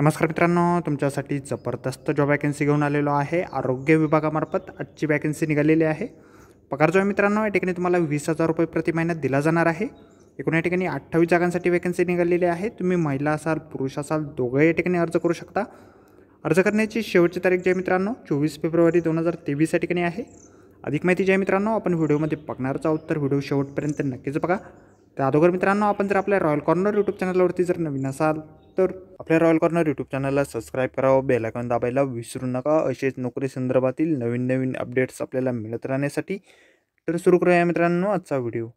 नमस्कार मित्रांनो तुमच्यासाठी जबरदस्त जॉब वॅकन्सी घेऊन आलेलो आहे आरोग्य विभागामार्फत आजची वॅकन्सी निघालेली आहे पगार जो आहे मित्रांनो या ठिकाणी तुम्हाला वीस हजार रुपये प्रति महिन्यात दिला जाणार आहे एकूण या ठिकाणी अठ्ठावीस जागांसाठी वॅकन्सी निघालेली आहे तुम्ही महिला असाल पुरुष असाल दोघं या ठिकाणी अर्ज करू शकता अर्ज करण्याची शेवटची तारीख जी आहे मित्रांनो चोवीस फेब्रुवारी दोन हजार तेवीस या ठिकाणी आहे अधिक माहिती जी आहे मित्रांनो आपण व्हिडिओमध्ये बघणारच आहोत तर व्हिडिओ शेवटपर्यंत नक्कीच बघा त्या अगोदर मित्रांनो आपण जर आपल्या रॉयल कॉर्नर यूट्यूब चॅनलवरती जर नवीन असाल तर आपल्या रॉयल कॉर्नर यूट्यूब चॅनलला सबस्क्राईब करावं बेलायकॉन दाबायला विसरू नका असेच नोकरी संदर्भातील नवीन नवीन अपडेट्स आपल्याला मिळत राहण्यासाठी तर सुरू करूया मित्रांनो आजचा व्हिडिओ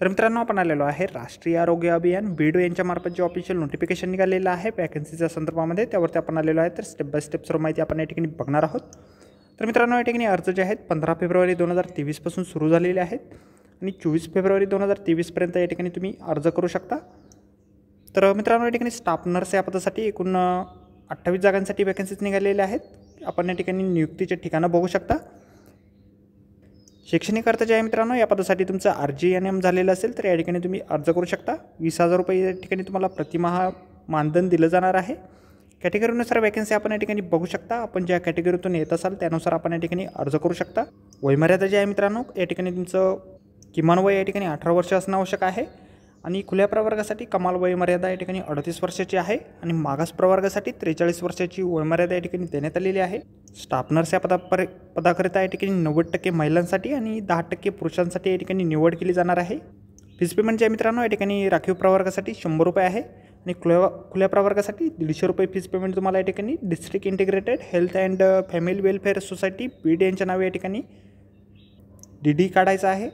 तर मित्रांनो आपण आलेलो आहे राष्ट्रीय आरोग्य अभियान बीडो यांच्यामार्फत जे ऑफिशियल नोटिफिकेशन निघालेलं आहे वॅकन्सीच्या संदर्भामध्ये त्यावरती आपण आलेलो आहे तर स्टेप बाय स्टेप सर्व माहिती आपण या ठिकाणी बघणार आहोत तर मित्रांनो या ठिकाणी अर्ज जे आहेत पंधरा फेब्रुवारी दोन हजार तेवीसपासून सुरू झालेले आहेत आणि चोवीस फेब्रुवारी दोन हजार तेवीसपर्यंत या ठिकाणी तुम्ही अर्ज करू शकता तर मित्रांनो या ठिकाणी स्टाफ नर्स या पदासाठी एकूण अठ्ठावीस जागांसाठी वॅकन्सीज निघालेल्या आहेत आपण या ठिकाणी नियुक्तीचे ठिकाणं बघू शकता शैक्षणिक अर्थ जे आहे मित्रांनो या पदासाठी तुमचं आर जी एन एम झालेलं असेल तर या ठिकाणी तुम्ही अर्ज करू शकता वीस हजार रुपये या ठिकाणी तुम्हाला प्रतिमाहा मानधन दिलं जाणार आहे कॅटेगरीनुसार वॅकन्सी आपण या ठिकाणी बघू शकता आपण ज्या कॅटेगरीतून येत असाल त्यानुसार आपण या ठिकाणी अर्ज करू शकता वयमर्यादा जी आहे मित्रांनो या ठिकाणी तुमचं किमान वय या ठिकाणी अठरा वर्ष असणं आवश्यक आहे आणि खुल्या प्रवर्गासाठी कमाल वयमर्यादा या अडतीस वर्षा आहे है मगास प्रवर्गासाठी त्रेच वर्षा वयमर्यादा या ठिकाणी देण्यात आलेली आहे नर्स या पदा पर पदाकरिता या नव्वद टक्के महिला दह दहा टक्के पुरुषांसाठी या ठिकाणी निवड केली जाणार आहे फीस पेमेंट जे मित्रांनो या ठिकाणी राखीव प्रवर्गासाठी शंभर रुपये है आणि खुल्या खुल्या प्रवर्गासाठी दीडशे रुपये फीस पेमेंट तुम्हारा या district integrated health and family welfare society P D यांच्या नावे या डी डी काढायचं है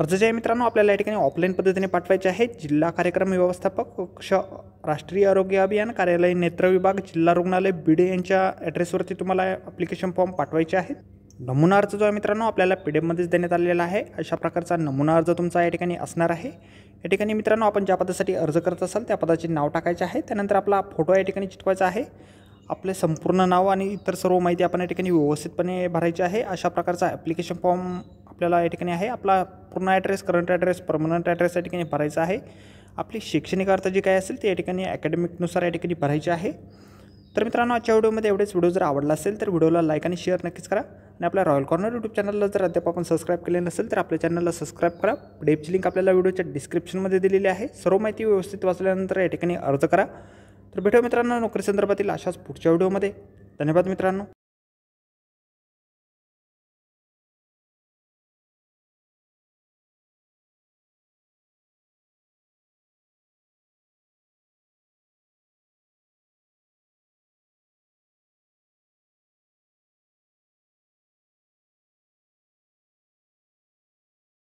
अर्ज जे आहे मित्रांनो आपल्याला या ठिकाणी ऑफलाईन पद्धतीने पाठवायचे आहे जिल्हा कार्यक्रम व्यवस्थापक कक्ष राष्ट्रीय आरोग्य अभियान कार्यालय नेत्र विभाग जिल्हा रुग्णालय बिडे यांच्या ॲड्रेसवरती तुम्हाला ॲप्लिकेशन फॉर्म पाठवायचे आहेत नमुना अर्ज जो आहे मित्रांनो आपल्याला पी डी एफमध्येच देण्यात आलेला आहे अशा प्रकारचा नमुना अर्ज तुमचा या ठिकाणी असणार आहे या ठिकाणी मित्रांनो आपण ज्या पदासाठी अर्ज करत असाल त्या पदाचे नाव टाकायचे आहे त्यानंतर आपला फोटो या ठिकाणी चिटवायचा आहे आपले संपूर्ण नाव आणि इतर सर्व माहिती आपण या ठिकाणी व्यवस्थितपणे भरायची आहे अशा प्रकारचा ॲप्लिकेशन फॉर्म आपल्याला या ठिकाणी आहे आपला पूर्ण address current address permanent address या ठिकाणी भरायचा आहे आपली शैक्षणिक अर्थ जी काय असेल ते या ठिकाणी अकॅडमिकनुसार या ठिकाणी भरायची आहे तर मित्रांनो आजच्या व्हिडिओमध्ये एवढेच व्हिडिओ जर आवडला असेल तर व्हिडिओला लाईक आणि शेअर नक्कीच करा आणि आपल्या रॉयल कॉर्नर यूट्यूब चॅनलला जर अद्याप आपण सबस्क्राईब केले नसेल तर आपल्या चॅनलला सबस्क्राईब करा डेपची लिंक आपल्याला व्हिडिओच्या डिस्क्रिप्शनमध्ये दिलेली आहे सर्व माहिती व्यवस्थित वाचल्यानंतर या ठिकाणी अर्ज करा तर भेटू मित्रांनो नोकरी संदर्भातील अशाच पुढच्या व्हिडिओमध्ये धन्यवाद मित्रांनो